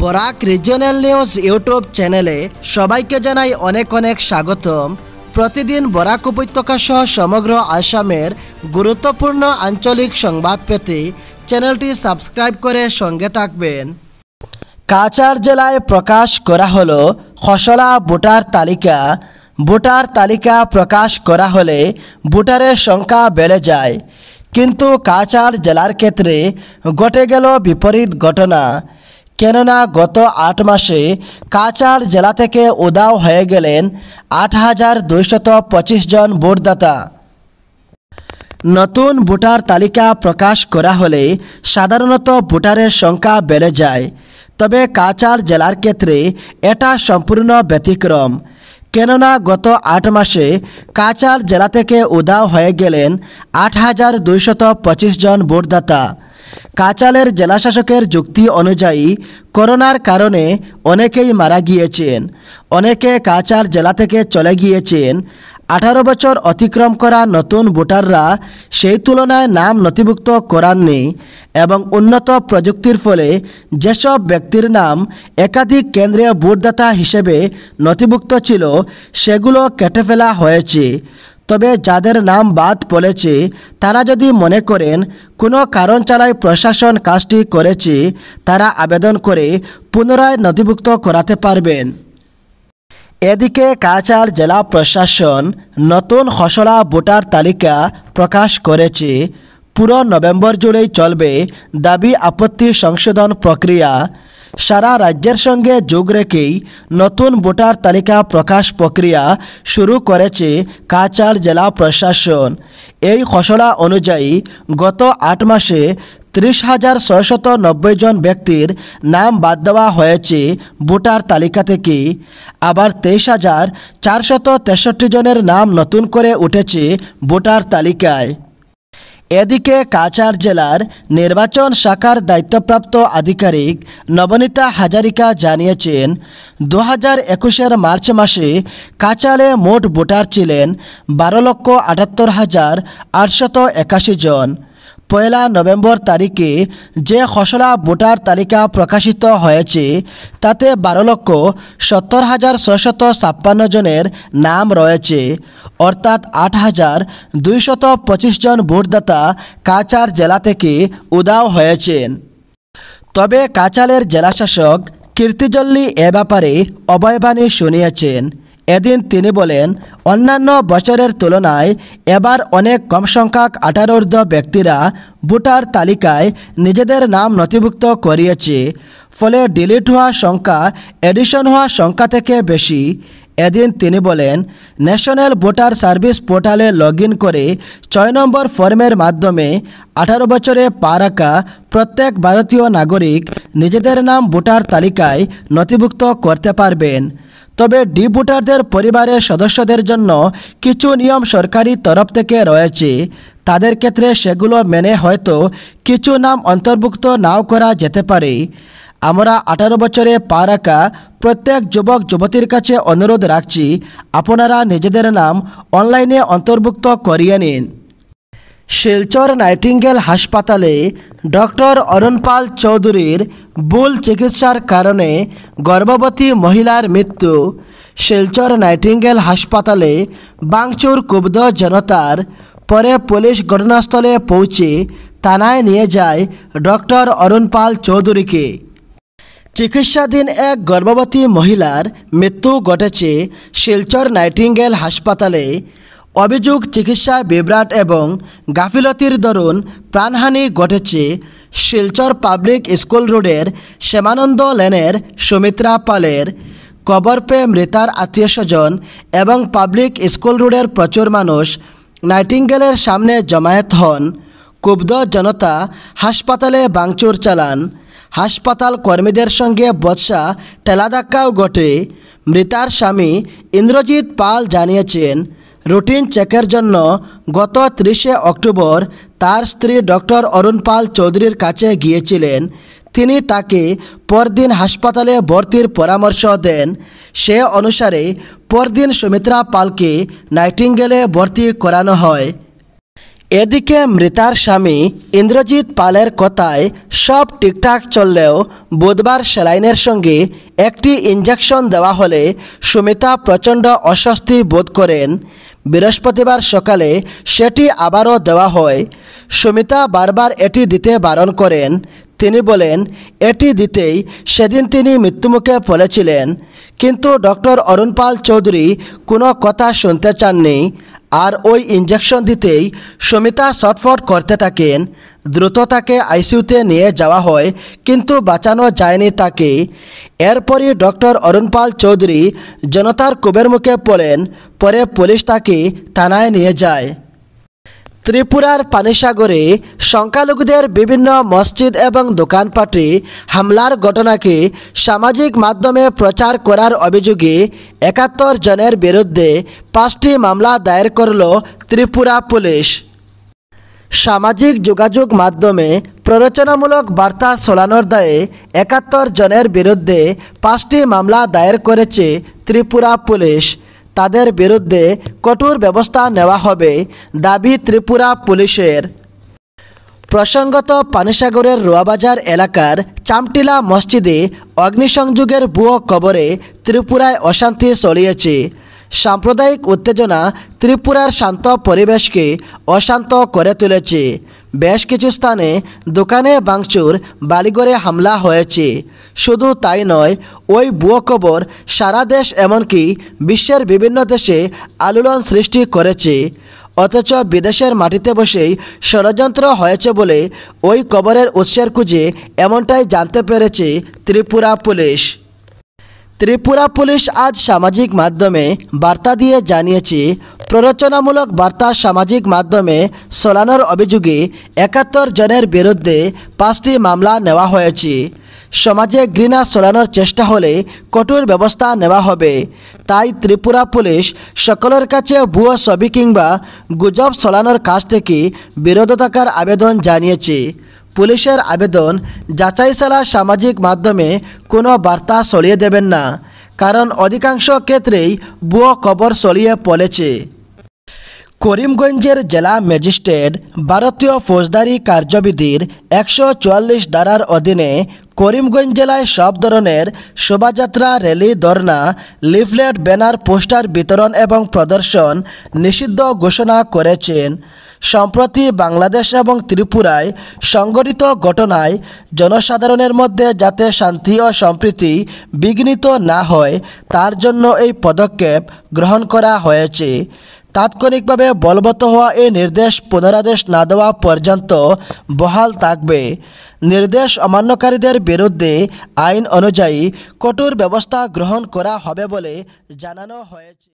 Barak regional news YouTube চ্যানেলে সবাইকে জানাই অনেক অনেক স্বাগতম প্রতিদিন বরাক উপত্যকা সহ সমগ্র আসামের গুরুত্বপূর্ণ আঞ্চলিক সংবাদ পেতে চ্যানেলটি সাবস্ক্রাইব করে সঙ্গে থাকবেন কাচার জেলায় প্রকাশ করা হল খসলা ভোটার তালিকা ভোটার তালিকা প্রকাশ করা হলে ভোটারের সংখ্যা বেড়ে যায় কিন্তু কাচার জেলার ক্ষেত্রে ঘটে গেল বিপরীত ঘটনা কেননা গত আট মাসে কাচার জেলা থেকে উদাও হয়ে গেলেন আট হাজার দুইশত পঁচিশ জন ভোটদাতা নতুন ভোটার তালিকা প্রকাশ করা হলে সাধারণত ভোটারের সংখ্যা বেড়ে যায় তবে কাচার জেলার ক্ষেত্রে এটা সম্পূর্ণ ব্যতিক্রম কেননা গত আট মাসে কাচার জেলা থেকে উদাও হয়ে গেলেন আট হাজার দুইশত পঁচিশ জন ভোটদাতা কাচালের জেলাশাসকের যুক্তি অনুযায়ী করোনার কারণে অনেকেই মারা গিয়েছেন অনেকে কাচার জেলা থেকে চলে গিয়েছেন আঠারো বছর অতিক্রম করা নতুন ভোটাররা সেই তুলনায় নাম নথিভুক্ত করাননি এবং উন্নত প্রযুক্তির ফলে যেসব ব্যক্তির নাম একাধিক কেন্দ্রীয় ভোটদাতা হিসেবে নথিভুক্ত ছিল সেগুলো কেটে ফেলা হয়েছে তবে যাদের নাম বাদ পড়েছে তারা যদি মনে করেন কোনো কারণ ছাড়াই প্রশাসন কাজটি করেছে তারা আবেদন করে পুনরায় নথিভুক্ত করাতে পারবেন এদিকে কাছাড় জেলা প্রশাসন নতুন খসড়া ভোটার তালিকা প্রকাশ করেছে পুরো নভেম্বর জুড়েই চলবে দাবি আপত্তি সংশোধন প্রক্রিয়া সারা রাজ্যের সঙ্গে যোগ রেখেই নতুন ভোটার তালিকা প্রকাশ প্রক্রিয়া শুরু করেছে কাচার জেলা প্রশাসন এই খসড়া অনুযায়ী গত আট মাসে ত্রিশ হাজার ছয়শত নব্বই জন ব্যক্তির নাম বাদ দেওয়া হয়েছে ভোটার তালিকা থেকে আবার তেইশ হাজার চারশত তেষট্টি জনের নাম নতুন করে উঠেছে ভোটার তালিকায় এদিকে কাচার জেলার নির্বাচন শাখার দায়িত্বপ্রাপ্ত আধিকারিক নবনীতা হাজারিকা জানিয়েছেন দু হাজার একুশের মার্চ মাসে কাচালে মোট ভোটার ছিলেন বারো লক্ষ আটাত্তর হাজার আটশত একাশি জন পয়লা নভেম্বর তারিখে যে খসড়া ভোটার তালিকা প্রকাশিত হয়েছে তাতে বারো লক্ষ সত্তর হাজার ছশত ছাপ্পান্ন জনের নাম রয়েছে অর্থাৎ আট হাজার দুইশত পঁচিশ জন ভোটদাতা কাচার জেলা থেকে উদাও হয়েছেন তবে কাচালের জেলাশাসক কীর্তিজল্লি এ ব্যাপারে অবয়বাণী শুনিয়েছেন এদিন তিনি বলেন অন্যান্য বছরের তুলনায় এবার অনেক কম সংখ্যক আঠারোর্ধ ব্যক্তিরা ভোটার তালিকায় নিজেদের নাম নথিভুক্ত করিয়েছে ফলে ডিলিট হওয়া সংখ্যা এডিশন হওয়া সংখ্যা থেকে বেশি এদিন তিনি বলেন ন্যাশনাল ভোটার সার্ভিস পোর্টালে লগ করে ছয় নম্বর ফর্মের মাধ্যমে আঠারো বছরে পা রাখা প্রত্যেক ভারতীয় নাগরিক নিজেদের নাম ভোটার তালিকায় নথিভুক্ত করতে পারবেন তবে ডি ভোটারদের পরিবারের সদস্যদের জন্য কিছু নিয়ম সরকারি তরফ থেকে রয়েছে তাদের ক্ষেত্রে সেগুলো মেনে হয়তো কিছু নাম অন্তর্ভুক্ত নাও করা যেতে পারে আমরা আঠারো বছরে পা রাখা প্রত্যেক যুবক যুবতীর কাছে অনুরোধ রাখছি আপনারা নিজেদের নাম অনলাইনে অন্তর্ভুক্ত করিয়ে নিন শিলচর নাইটিঙ্গেল হাসপাতালে ডক্টর অরুণপাল চৌধুরীর ভুল চিকিৎসার কারণে গর্ভবতী মহিলার মৃত্যু শিলচর নাইটিঙ্গেল হাসপাতালে বাংচুর ক্ষুব্ধ জনতার পরে পুলিশ ঘটনাস্থলে পৌঁছে থানায় নিয়ে যায় ডক্টর অরুণপাল চৌধুরীকে চিকিৎসাধীন এক গর্ভবতী মহিলার মৃত্যু ঘটেছে শিলচর নাইটিঙ্গেল হাসপাতালে অভিযোগ চিকিৎসা বিভ্রাট এবং গাফিলতির দরুন প্রাণহানি ঘটেছে শিলচর পাবলিক স্কুল রোডের শ্যামানন্দ লেনের সুমিত্রা পালের কবর পেয়ে মৃতার আত্মীয় স্বজন এবং পাবলিক স্কুল রোডের প্রচুর মানুষ নাইটিঙ্গেলের সামনে জমায়েত হন ক্ষুব্ধ জনতা হাসপাতালে বাংচুর চালান হাসপাতাল কর্মীদের সঙ্গে বৎসা টেলাদাক্কাও ঘটে মৃতার স্বামী ইন্দ্রজিৎ পাল জানিয়েছেন রুটিন চেকের জন্য গত ত্রিশে অক্টোবর তার স্ত্রী ডক্টর অরুণ পাল চৌধুরীর কাছে গিয়েছিলেন তিনি তাকে পরদিন হাসপাতালে ভর্তির পরামর্শ দেন সে অনুসারে পরদিন সুমিত্রা পালকে নাইটিঙ্গেলে ভর্তি করানো হয় এদিকে মৃতার স্বামী ইন্দ্রজিৎ পালের কথায় সব ঠিকঠাক চললেও বুধবার স্যালাইনের সঙ্গে একটি ইঞ্জেকশন দেওয়া হলে সুমিতা প্রচণ্ড অস্বস্তি বোধ করেন বৃহস্পতিবার সকালে সেটি আবারও দেওয়া হয় সুমিতা বারবার এটি দিতে বারণ করেন তিনি বলেন এটি দিতেই সেদিন তিনি মৃত্যুমুখে পড়েছিলেন কিন্তু ডক্টর অরুণ পাল চৌধুরী কোনো কথা শুনতে চাননি আর ওই ইঞ্জেকশন দিতেই সমিতা সটফট করতে থাকেন দ্রুত তাকে আইসিউতে নিয়ে যাওয়া হয় কিন্তু বাঁচানো যায়নি তাকে এরপরই ডক্টর অরুণ পাল চৌধুরী জনতার কুবের মুখে পড়েন পরে পুলিশ তাকে থানায় নিয়ে যায় ত্রিপুরার পানিসাগরে সংখ্যালঘুদের বিভিন্ন মসজিদ এবং দোকানপাটে হামলার ঘটনাকে সামাজিক মাধ্যমে প্রচার করার অভিযোগে একাত্তর জনের বিরুদ্ধে পাঁচটি মামলা দায়ের করল ত্রিপুরা পুলিশ সামাজিক যোগাযোগ মাধ্যমে প্ররোচনামূলক বার্তা চলানোর দায়ে একাত্তর জনের বিরুদ্ধে পাঁচটি মামলা দায়ের করেছে ত্রিপুরা পুলিশ তাদের বিরুদ্ধে কঠোর ব্যবস্থা নেওয়া হবে দাবি ত্রিপুরা পুলিশের প্রসঙ্গত পানিসাগরের রোয়াবাজার এলাকার চামটিলা মসজিদে অগ্নিসংযোগের ভুয়ো কবরে ত্রিপুরায় অশান্তি ছড়িয়েছে সাম্প্রদায়িক উত্তেজনা ত্রিপুরার শান্ত পরিবেশকে অশান্ত করে তুলেছে বেশ কিছু স্থানে দোকানে বাংচুর বালিগড়ে হামলা হয়েছে শুধু তাই নয় ওই ভুয়ো খবর সারা দেশ এমনকি বিশ্বের বিভিন্ন দেশে আলোড়ন সৃষ্টি করেছে অথচ বিদেশের মাটিতে বসেই ষড়যন্ত্র হয়েছে বলে ওই কবরের উৎসের খুঁজে এমনটাই জানতে পেরেছে ত্রিপুরা পুলিশ ত্রিপুরা পুলিশ আজ সামাজিক মাধ্যমে বার্তা দিয়ে জানিয়েছে প্ররোচনামূলক বার্তা সামাজিক মাধ্যমে চলানোর অভিযোগে একাত্তর জনের বিরুদ্ধে পাঁচটি মামলা নেওয়া হয়েছে সমাজে ঘৃণা চলানোর চেষ্টা হলে কঠোর ব্যবস্থা নেওয়া হবে তাই ত্রিপুরা পুলিশ সকলের কাছে ভুয়ো ছবি কিংবা গুজব চলানোর কাছ থেকে বিরোধ থাকার আবেদন জানিয়েছে পুলিশের আবেদন যাচাই ছাড়া সামাজিক মাধ্যমে কোনো বার্তা ছড়িয়ে দেবেন না কারণ অধিকাংশ ক্ষেত্রেই বুয়ো কবর ছড়িয়ে পড়েছে করিমগঞ্জের জেলা ম্যাজিস্ট্রেট ভারতীয় ফৌজদারি কার্যবিধির একশো চুয়াল্লিশ ধারার অধীনে করিমগঞ্জ জেলায় সব ধরনের শোভাযাত্রা র্যালি ধর্না লিফলেট ব্যানার পোস্টার বিতরণ এবং প্রদর্শন নিষিদ্ধ ঘোষণা করেছেন সম্প্রতি বাংলাদেশ এবং ত্রিপুরায় সংঘটিত ঘটনায় জনসাধারণের মধ্যে যাতে শান্তি ও সম্প্রীতি বিঘ্নিত না হয় তার জন্য এই পদক্ষেপ গ্রহণ করা হয়েছে তাৎক্ষণিকভাবে বলবৎ হওয়া এই নির্দেশ পুনরাদেশ না দেওয়া পর্যন্ত বহাল থাকবে নির্দেশ অমান্যকারীদের বিরুদ্ধে আইন অনুযায়ী কঠোর ব্যবস্থা গ্রহণ করা হবে বলে জানানো হয়েছে